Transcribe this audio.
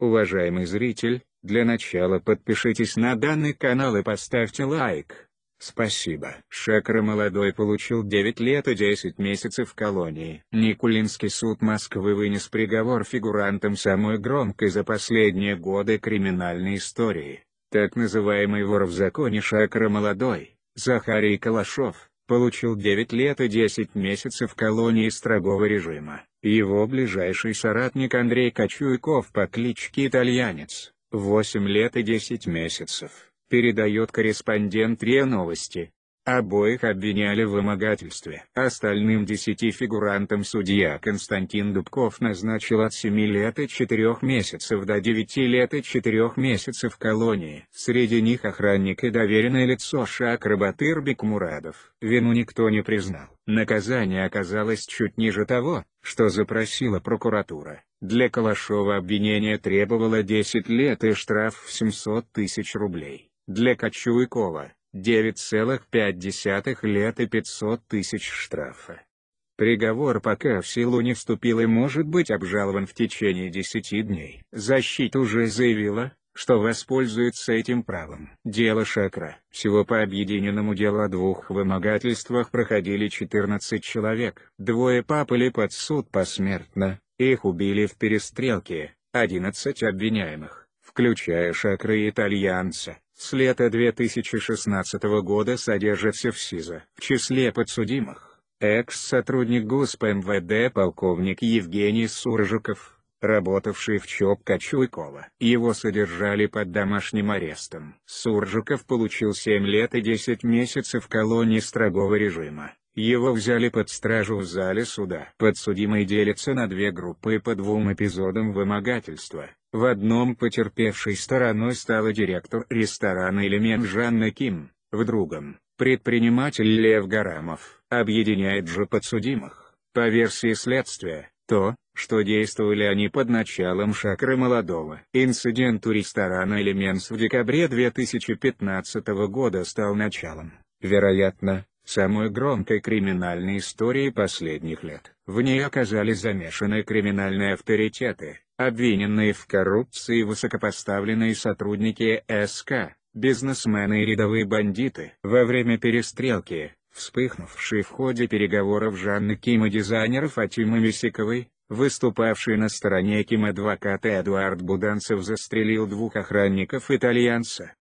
Уважаемый зритель, для начала подпишитесь на данный канал и поставьте лайк. Спасибо. Шакра молодой получил 9 лет и 10 месяцев в колонии. Никулинский суд Москвы вынес приговор фигурантам самой громкой за последние годы криминальной истории. Так называемый вор в законе Шакра молодой, Захарий Калашов, получил 9 лет и 10 месяцев в колонии строгого режима. Его ближайший соратник Андрей Кочуйков по кличке Итальянец, 8 лет и 10 месяцев, передает корреспондент РИА Новости. Обоих обвиняли в вымогательстве. Остальным десяти фигурантам судья Константин Дубков назначил от 7 лет и 4 месяцев до 9 лет и 4 месяцев колонии. Среди них охранник и доверенное лицо Шакрабатыр Мурадов. Вину никто не признал. Наказание оказалось чуть ниже того, что запросила прокуратура. Для Калашова обвинение требовало 10 лет и штраф в 700 тысяч рублей. Для Кочуйкова 9,5 лет и 500 тысяч штрафа. Приговор пока в силу не вступил и может быть обжалован в течение 10 дней. Защита уже заявила, что воспользуется этим правом. Дело Шакра. Всего по объединенному делу о двух вымогательствах проходили 14 человек. Двое папали под суд посмертно, их убили в перестрелке, 11 обвиняемых включая шакры итальянца, с лета 2016 года содержится в СИЗО. В числе подсудимых, экс-сотрудник ГУСП МВД полковник Евгений Суржиков, работавший в ЧОП Качуйкова. Его содержали под домашним арестом. Суржиков получил 7 лет и 10 месяцев колонии строгого режима. Его взяли под стражу в зале суда. Подсудимые делятся на две группы по двум эпизодам вымогательства. В одном потерпевшей стороной стала директор ресторана «Элемент» Жанна Ким, в другом – предприниматель Лев Гарамов. Объединяет же подсудимых, по версии следствия, то, что действовали они под началом Шакры Молодого. Инцидент у ресторана «Элементс» в декабре 2015 года стал началом, вероятно, самой громкой криминальной истории последних лет. В ней оказались замешаны криминальные авторитеты, обвиненные в коррупции высокопоставленные сотрудники СК, бизнесмены и рядовые бандиты. Во время перестрелки, вспыхнувшей в ходе переговоров Жанны Ким и дизайнеров Атимы Мисиковой, Выступавший на стороне Ким адвокат Эдуард Буданцев застрелил двух охранников итальянца,